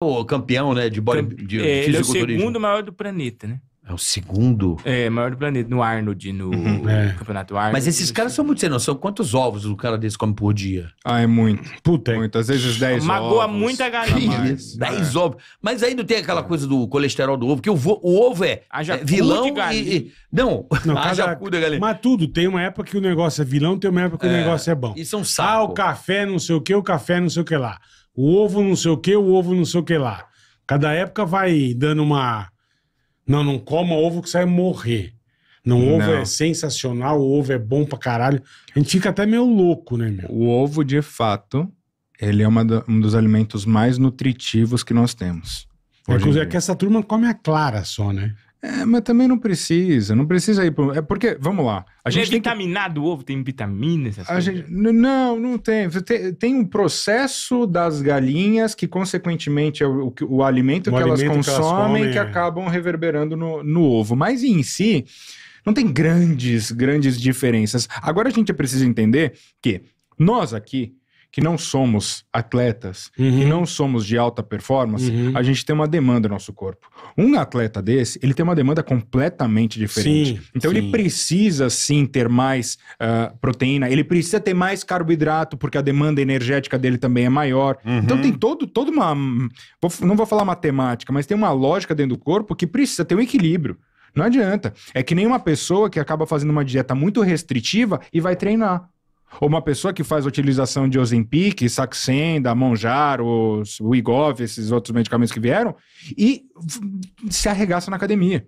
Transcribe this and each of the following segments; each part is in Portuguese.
o campeão, né, de body, de, é, ele é o segundo maior do planeta, né? É o segundo? É, maior do planeta, no Arnold, no uhum, é. campeonato Arnold. Mas esses caras são muito sem noção. Quantos ovos o cara desse come por dia? Ah, é muito. Puta, é. Às vezes 10 ovos. Magoa muita galinha. 10 é. ovos. Mas ainda tem aquela é. coisa do colesterol do ovo, que o, vo, o ovo é, é vilão e, e, Não, não haja cu da galinha. Mas tudo, tem uma época que o negócio é vilão, tem uma época que o é. negócio é bom. Isso é um saco. Ah, o café não sei o que, o café não sei o que lá o ovo não sei o que, o ovo não sei o que lá. Cada época vai dando uma. Não, não coma ovo que você vai morrer. Não, o ovo Não. é sensacional, o ovo é bom pra caralho. A gente fica até meio louco, né, meu? O ovo, de fato, ele é uma do- um dos alimentos mais nutritivos que nós temos. É É que essa turma come a clara só, né? É, mas também não precisa, não precisa ir pro... É porque, vamos lá. A gente é vitaminado o ovo, tem vitaminas, essas a gente... Não, não tem. tem. tem. um processo das galinhas que, consequentemente, é o, o, o alimento, o que, alimento elas consomem, que elas consomem que acabam reverberando no, no ovo. Mas em si, não tem grandes, grandes diferenças. Agora a gente precisa entender que nós aqui que não somos atletas, uhum. que não somos de alta performance, uhum. a gente tem uma demanda no nosso corpo. Um atleta desse, ele tem uma demanda completamente diferente. Sim, então sim. ele precisa sim ter mais uh, proteína, ele precisa ter mais carboidrato, porque a demanda energética dele também é maior. Então, uhum. Então tem todo, toda uma. Não vou falar matemática, mas tem uma lógica dentro do corpo que precisa ter um equilíbrio. Não adianta. É que nem uma pessoa que acaba fazendo uma dieta muito restritiva e vai treinar. Ou uma pessoa que faz utilização de Ozempic, Saxenda, Monjar, os Wigov, esses outros medicamentos que vieram, e se arregaça na academia.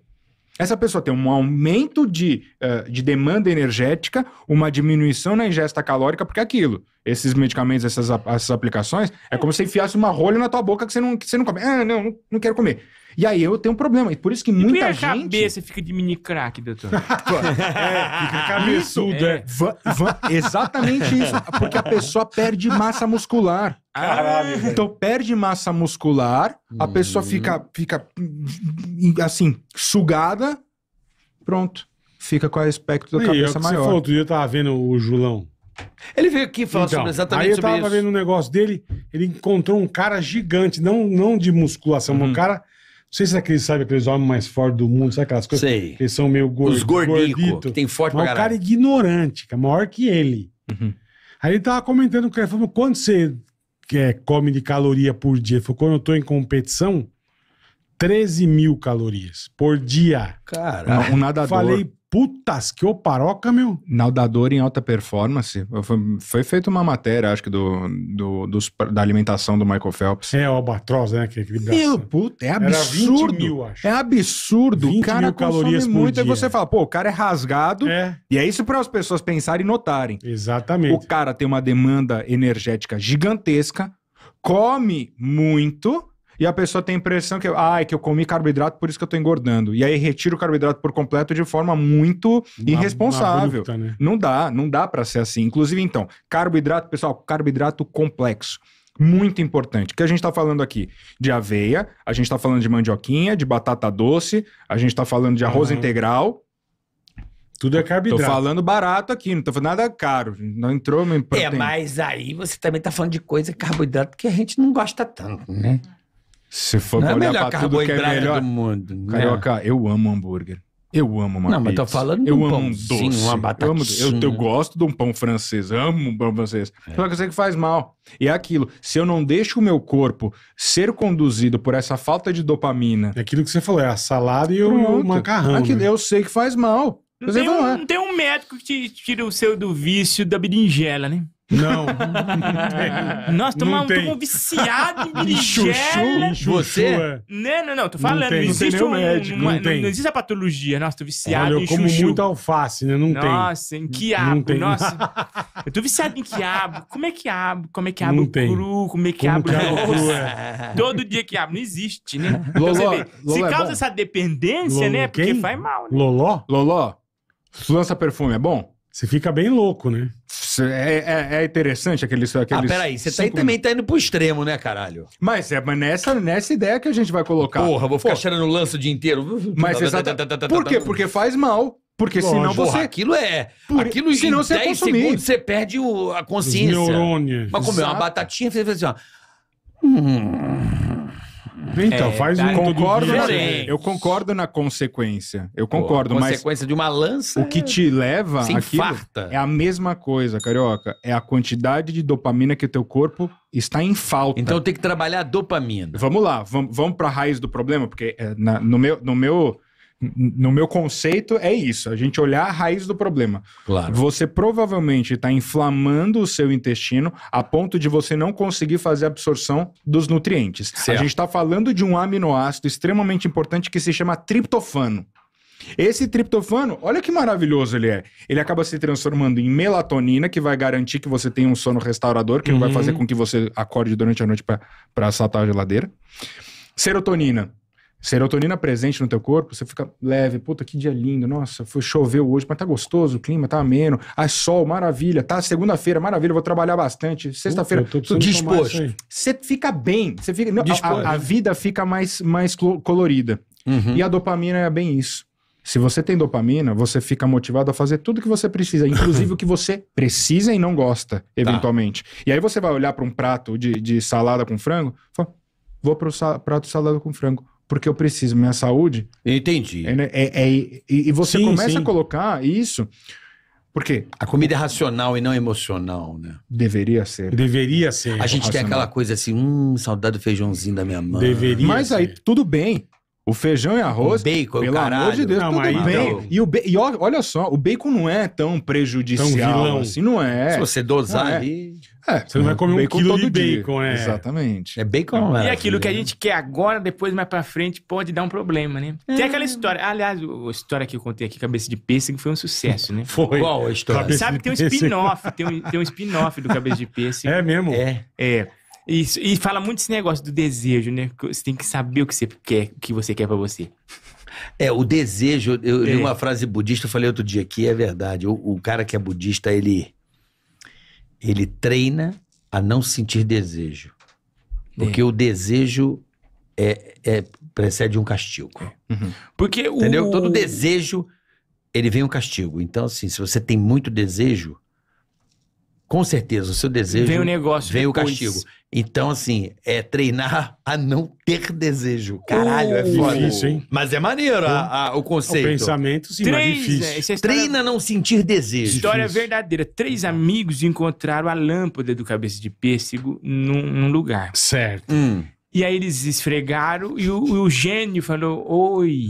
Essa pessoa tem um aumento de, uh, de demanda energética, uma diminuição na ingesta calórica, porque é aquilo. Esses medicamentos, essas, essas aplicações, é, é como se enfiasse uma rolha na tua boca que você não, que você não come. Ah, não, não quero comer. E aí eu tenho um problema. E por isso que muita e a gente. cabeça fica de mini crack, doutor. é, fica cabeçudo, é. é. exatamente isso. Porque a pessoa perde massa muscular. Caralho. Então perde massa muscular, a hum. pessoa uhum. fica, fica assim, sugada, pronto. Fica com o aspecto da e cabeça é maior. Você falou, outro dia eu tava vendo o Julão. Ele veio aqui falar então, sobre exatamente aí eu tava vendo um negócio dele, ele encontrou um cara gigante, não, não de musculação, uhum. um cara não sei se aqueles, sabe, aqueles homens mais fortes do mundo, sabe aquelas coisas? Sei. Eles são meio gordos. Os gorditos. Que tem forte mas pra é caralho. um cara ignorante, que é maior que ele. Uhum. Aí ele tava comentando que ele, falou: quando você é, come de caloria por dia? Ele falou, quando eu tô em competição, 13 mil calorias por dia. Cara, um nadador. Falei, Putas, que oparoca, meu. Naudador em alta performance. Foi, foi feita uma matéria, acho que, do, do, dos, da alimentação do Michael Phelps. É, o albatroz, né? Que, que meu, puta, é absurdo. Mil, é absurdo. o cara consome muito. Dia. E você fala, pô, o cara é rasgado. É. E é isso para as pessoas pensarem e notarem. Exatamente. O cara tem uma demanda energética gigantesca, come muito e a pessoa tem a impressão que, ah, é que eu comi carboidrato, por isso que eu tô engordando. E aí retira o carboidrato por completo de forma muito irresponsável. bruta, né? Não dá, não dá para ser assim. Inclusive, então, carboidrato, pessoal, carboidrato complexo muito importante. O que a gente está falando aqui? De aveia, a gente está falando de mandioquinha, de batata doce, a gente está falando de arroz uhum. integral. Tudo é carboidrato. Tô falando barato aqui, não tô falando nada caro. Não entrou em É, mas aí você também tá falando de coisa carboidrato que a gente não gosta tanto, né? Se for não é olhar pra tudo que é melhor... do mundo. Né? Carioca, eu amo hambúrguer. Eu amo uma Não, pizza. mas tô falando de um pão, doce. Uma eu, amo, eu, eu gosto de um pão francês, amo um pão francês. É. Só que eu sei que faz mal. E é aquilo, se eu não deixo o meu corpo ser conduzido por essa falta de dopamina... É aquilo que você falou, é a salada e o, o macarrão. Aquilo, né? Eu sei que faz mal. Não tem, um, é. não tem um médico que te tira o seu do vício da berinjela, né? Não. Nós tomamos um viciado em berinjela. Chuchu? Você? É. Não, não, não. Tô falando. Não, tem. não existe um, médico, uma, é, não, tem. não existe a patologia. Nossa, tô viciado Olha, eu como muito alface, né? Não nossa, tem. Nossa, em quiabo. Não tem. Nossa. eu tô viciado em quiabo. Como é quiabo? Como é quiabo não tem. Curu? Como é quiabo cru? É. Todo dia quiabo. Não existe, né? Lolo. então, vê, se é causa essa dependência, Lolo, né? Quem? Porque faz mal. Né? Loló? Loló. Lança perfume é bom? Você fica bem louco, né? É, é, é interessante aquele aqueles. Ah, peraí, você tá aí, também tá indo pro extremo, né, caralho? Mas é mas nessa, nessa ideia que a gente vai colocar. Porra, vou ficar cheirando o lança o dia inteiro. Mas exato. Por quê? Porque faz mal. Porque Lógico, senão você. Porra, aquilo é. Por... Aquilo senão você 10 consumir. segundos você perde o, a consciência. Os neurônios. Mas comeu uma batatinha e fez assim, ó. Hum. Então, é, faz tá um concordo na, Eu concordo na consequência. Eu concordo, Pô, mas. consequência de uma lança. O que te leva se é a mesma coisa, carioca. É a quantidade de dopamina que o teu corpo está em falta. Então tem que trabalhar a dopamina. Vamos lá, vamos, vamos para a raiz do problema, porque é, na, no meu. No meu no meu conceito, é isso: a gente olhar a raiz do problema. Claro. Você provavelmente está inflamando o seu intestino a ponto de você não conseguir fazer a absorção dos nutrientes. Certo. A gente está falando de um aminoácido extremamente importante que se chama triptofano. Esse triptofano, olha que maravilhoso ele é. Ele acaba se transformando em melatonina, que vai garantir que você tenha um sono restaurador, que uhum. vai fazer com que você acorde durante a noite para saltar a geladeira. Serotonina, Serotonina presente no teu corpo, você fica leve, puta, que dia lindo, nossa, foi choveu hoje, mas tá gostoso o clima, tá ameno, ai, sol, maravilha, tá segunda-feira, maravilha, vou trabalhar bastante, sexta-feira, tudo disposto. Você fica bem, você fica, não, a, a, vida fica mais, mais colorida. Uhum. E a dopamina é bem isso. Se você tem dopamina, você fica motivado a fazer tudo que você precisa, inclusive o que você precisa e não gosta, tá. eventualmente. Tá. E aí você vai olhar para um prato de, de salada com frango, fala, vou para o prato de salada com frango porque eu preciso, minha saúde. Eu entendi. É, né, é, é, e, e você sim, começa sim. a colocar isso. porque A comida é racional e não emocional, né? Deveria ser. Deveria ser. A gente racional. tem aquela coisa assim, hum, saudade do feijãozinho da minha mãe. Deveria. Mas ser. aí, tudo bem. O feijão e arroz, o bacon, pelo caralho. amor de Deus, não, tudo aí, bem. Não. E, o e olha só, o bacon não é tão prejudicial tão vilão. assim, não é. Se você dosar é. ali... É, você não vai comer um quilo de bacon, dia. é. Exatamente. É bacon não, é. E aquilo que a gente quer agora, depois, mais pra frente, pode dar um problema, né? É. Tem aquela história. Aliás, a história que eu contei aqui, Cabeça de Pêssego, foi um sucesso, né? Foi. Qual a história? Cabeça Sabe que tem um spin-off, tem um, tem um spin-off do Cabeça de Pêssego. É mesmo? É. É. Isso, e fala muito esse negócio do desejo, né? Você tem que saber o que você quer, o que você quer para você. É, o desejo, eu é. li uma frase budista, eu falei outro dia aqui, é verdade. O, o cara que é budista, ele ele treina a não sentir desejo. Porque é. o desejo é, é, precede um castigo. É. Uhum. Porque Entendeu? O... Todo desejo, ele vem um castigo. Então, assim, se você tem muito desejo, com certeza, o seu desejo. Vem o negócio. Vem depois. Né, o castigo. Então, assim, é treinar a não ter desejo. Caralho, é foda. Difícil, hein? Mas é maneiro a, a, o conceito. O pensamento, sim, Três, mas difícil. É, história... Treina não sentir desejo. História difícil. verdadeira. Três amigos encontraram a lâmpada do cabeça de pêssego num, num lugar. Certo. Hum. E aí eles esfregaram e o, o gênio falou: Oi,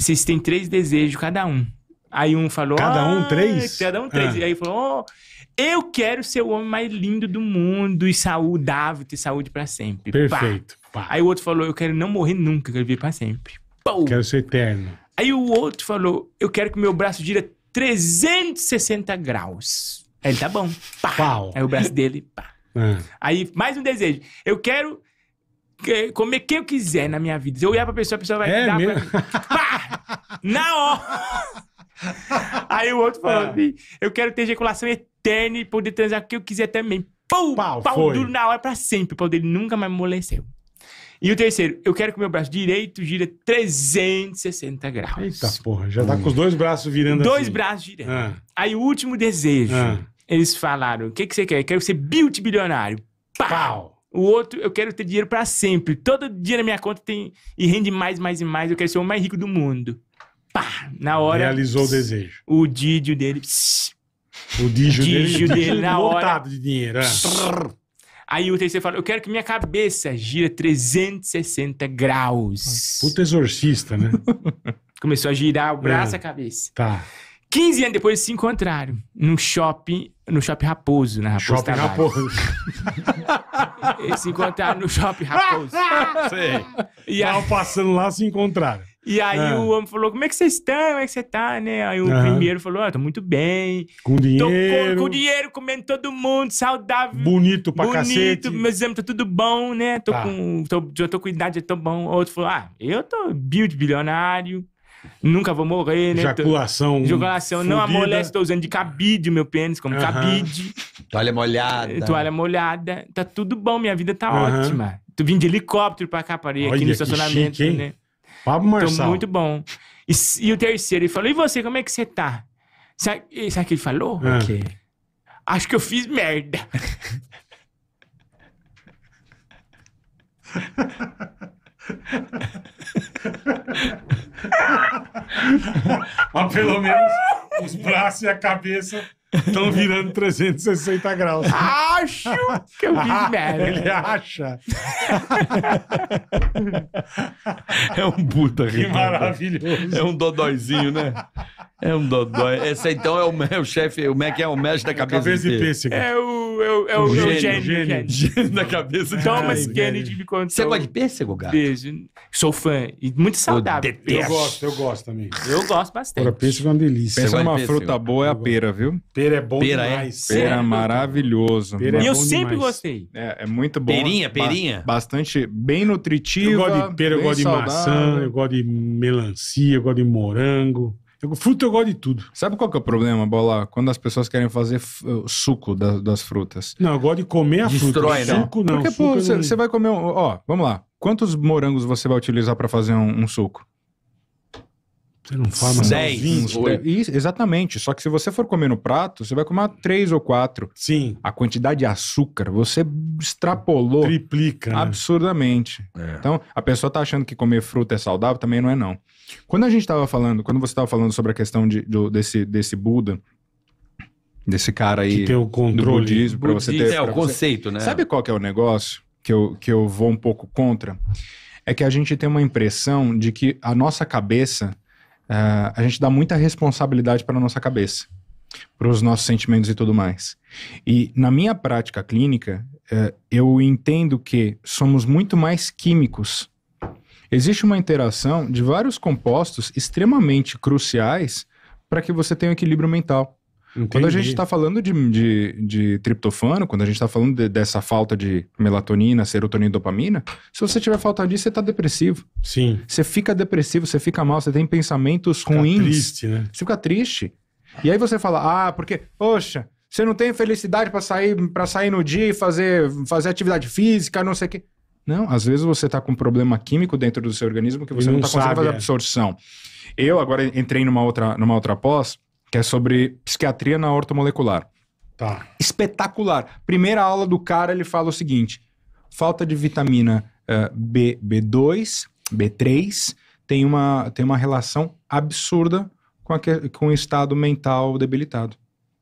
vocês têm três desejos cada um. Aí um falou. Cada um ah, três? Cada um três. É. Ah. E aí falou: oh, eu quero ser o homem mais lindo do mundo e saudável, ter saúde para sempre. Perfeito. Pá. Pá. Aí o outro falou: eu quero não morrer nunca, quero viver para sempre. Pou. Quero ser eterno. Aí o outro falou: eu quero que meu braço gira 360 graus. Aí ele tá bom. Pá. Pau. Aí o braço dele, pá. É. Aí mais um desejo: eu quero comer quem eu quiser na minha vida. Se eu olhar pra pessoa, a pessoa vai é dar mesmo? pra mim. Pá! Na hora! Aí o outro falou ah. assim: eu quero ter ejaculação eterna e poder transar o que eu quiser também. Pum, pau, pau foi. duro na hora pra sempre. O pau dele nunca mais amoleceu. E o terceiro, eu quero que o meu braço direito gira 360 graus. Eita porra, já tá com os dois braços virando Dois assim. braços girando. Ah. Aí o último desejo. Ah. Eles falaram: o que, que você quer? Eu quero ser bilionário. Pau! Pau. O outro, eu quero ter dinheiro para sempre. Todo dia na minha conta tem e rende mais, mais e mais. Eu quero ser o mais rico do mundo pá, na hora. Realizou pss, o desejo. O Didio dele. Pss, o Didio, Didio dele, dele na hora. de dinheiro. É. Aí o terceiro fala: Eu quero que minha cabeça gira 360 graus. Puta exorcista, né? Começou a girar o braço e é, a cabeça. Tá. 15 anos depois se encontraram no shopping, no shopping Raposo, na Raposo Shopping Tavares. Raposo. Eles se encontraram no shopping Raposo. Sei. E Estavam passando lá, se encontraram. E aí ah. o homem falou: Como é que vocês estão? Como é que você tá, né? Aí o ah. primeiro falou: Ah, tô muito bem. Com dinheiro. Tô com, com dinheiro, comendo todo mundo, saudável. Bonito pra bonito, cacete. Bonito, meus exames tá tudo bom, né? Tô tá. com. Tô, já tô com idade, já tô bom. Outro falou: Ah, eu tô build bilionário. Nunca vou morrer, né? Ejaculação. Ejaculação. Não amolece, tô usando de cabide o meu pênis, como uh -huh. cabide. Toalha molhada. Toalha molhada. Tá tudo bom, minha vida tá uh -huh. ótima. Tu vim de helicóptero pra cá, parei Olha, aqui no estacionamento, chique, né? Pablo então, Marçal. Então, muito bom. E, e, o terceiro, ele falou, e você, como é que você tá? Sabe, sabe o que ele falou? É. Ah. Okay. Acho que eu fiz merda. Mas ah, pelo menos os braços e a cabeça Estão virando 360 graus. Acho que eu fiz merda. Ele acha. É um puta Que rimando. maravilhoso. É um dodóizinho, né? É um dodói. Esse então é o, é o chefe, o Mac é o mestre da cabeça, cabeça de pêssego. É o, é, é o, o gênio, gênio, gênio. gênio da cabeça de Thomas Ai, Kennedy me contou. Você gosta de pêssego, gato? Beijo. Sou fã. E muito saudável. Eu, eu gosto, eu gosto também. Eu gosto bastante. Agora, pêssego é uma delícia. Pensa numa pêssego. É fruta boa é a pera, viu? Pera é bom pera é demais. É? Pera é maravilhoso. É e eu sempre gostei. É, é muito bom. Perinha, perinha. Ba bastante, bem nutritiva. Eu gosto de pera, eu gosto de maçã, eu gosto de melancia, eu gosto de morango. Eu, fruta eu gosto de tudo. Sabe qual que é o problema, Bola? Quando as pessoas querem fazer eh, suco da, das frutas. Não, eu gosto de comer a Destrói, fruta. Não. Suco né? não. Porque, pô, você, vai comer um... Ó, vamos lá. Quantos morangos você vai utilizar para fazer um, um suco? Você não fala mais 10, 20, Isso, exatamente. Só que se você for comer no prato, você vai comer três ou quatro. Sim. A quantidade de açúcar, você extrapolou. Triplica. Né? Absurdamente. Né? É. Então, a pessoa tá achando que comer fruta é saudável, também não é, não. Quando a gente tava falando, quando você tava falando sobre a questão de, do, desse, desse Buda, desse cara aí. Que tem o controle. Do budismo, budismo, você ter, é, o conceito, você... né? Sabe qual que é o negócio que eu, que eu vou um pouco contra? É que a gente tem uma impressão de que a nossa cabeça uh, a gente dá muita responsabilidade para a nossa cabeça, para os nossos sentimentos e tudo mais. E na minha prática clínica, uh, eu entendo que somos muito mais químicos. Existe uma interação de vários compostos extremamente cruciais para que você tenha um equilíbrio mental. Entendi. Quando a gente está falando de, de, de, triptofano, quando a gente está falando de, dessa falta de melatonina, serotonina e dopamina, se você tiver falta disso, você está depressivo. Sim. Você fica depressivo, você fica mal, você tem pensamentos fica ruins. Triste, né? Você fica triste. E aí você fala, ah, porque, poxa, você não tem felicidade para sair para sair no dia e fazer, fazer atividade física, não sei o quê. Não, às vezes você está com um problema químico dentro do seu organismo que você e não está conseguindo fazer é. absorção. Eu agora entrei numa outra, numa outra pós, que é sobre psiquiatria na molecular. Tá. Espetacular. Primeira aula do cara, ele fala o seguinte: falta de vitamina uh, B, B2, B3 tem uma, tem uma relação absurda com, a, com o estado mental debilitado.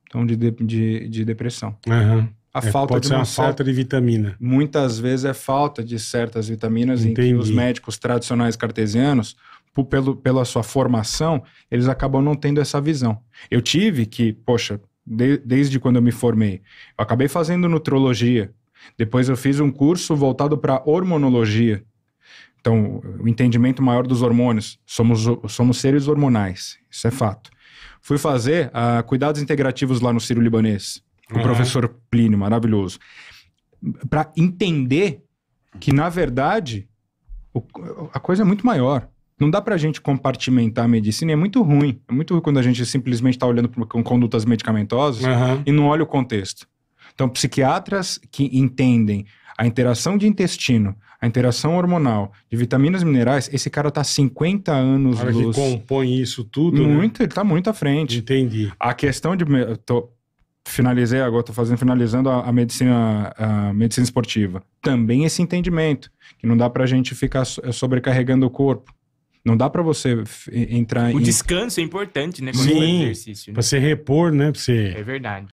Então, de, de, de, de depressão. Uhum. A é, falta pode de ser uma falta de vitamina. Muitas vezes é falta de certas vitaminas Entendi. em que os médicos tradicionais cartesianos por, pelo, pela sua formação, eles acabam não tendo essa visão. Eu tive que, poxa, de, desde quando eu me formei, eu acabei fazendo nutrologia, depois eu fiz um curso voltado para hormonologia. Então, o entendimento maior dos hormônios. Somos, somos seres hormonais, isso é fato. Fui fazer uh, cuidados integrativos lá no Ciro Libanês, o uhum. professor Plínio, maravilhoso. Para entender que, na verdade, o, a coisa é muito maior. Não dá para a gente compartimentar a medicina, é muito ruim. É muito ruim quando a gente simplesmente está olhando com condutas medicamentosas uhum. e não olha o contexto. Então, psiquiatras que entendem a interação de intestino, a interação hormonal, de vitaminas e minerais, esse cara está 50 anos Olha luz. que compõe isso tudo, né? Muito, né? ele está muito à frente. Entendi. A questão de... Tô, finalizei agora, estou fazendo, finalizando a, a, medicina, a medicina esportiva. Também esse entendimento, que não dá pra gente ficar é, sobrecarregando o corpo. Não dá para você entrar o em. O descanso é importante, né? Sim, exercício. Né? Pra você repor, né? você... É verdade.